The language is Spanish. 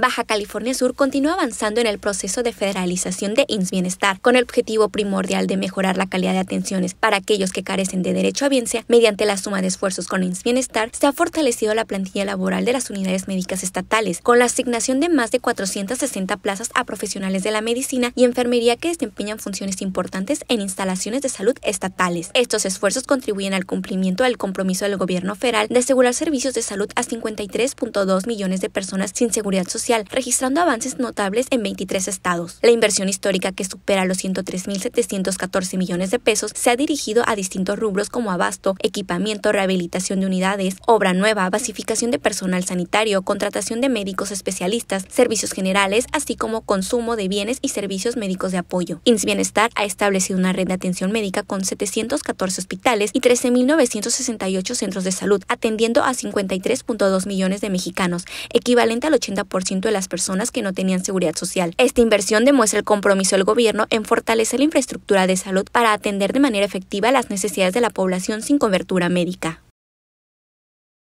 Baja California Sur continúa avanzando en el proceso de federalización de INS Bienestar, con el objetivo primordial de mejorar la calidad de atenciones para aquellos que carecen de derecho a biencia. Mediante la suma de esfuerzos con INS Bienestar, se ha fortalecido la plantilla laboral de las unidades médicas estatales, con la asignación de más de 460 plazas a profesionales de la medicina y enfermería que desempeñan funciones importantes en instalaciones de salud estatales. Estos esfuerzos contribuyen al cumplimiento del compromiso del gobierno federal de asegurar servicios de salud a 53.2 millones de personas sin seguridad social registrando avances notables en 23 estados. La inversión histórica que supera los 103.714 millones de pesos se ha dirigido a distintos rubros como abasto, equipamiento, rehabilitación de unidades, obra nueva, basificación de personal sanitario, contratación de médicos especialistas, servicios generales, así como consumo de bienes y servicios médicos de apoyo. Bienestar ha establecido una red de atención médica con 714 hospitales y 13.968 centros de salud, atendiendo a 53.2 millones de mexicanos, equivalente al 80% de las personas que no tenían seguridad social. Esta inversión demuestra el compromiso del gobierno en fortalecer la infraestructura de salud para atender de manera efectiva las necesidades de la población sin cobertura médica.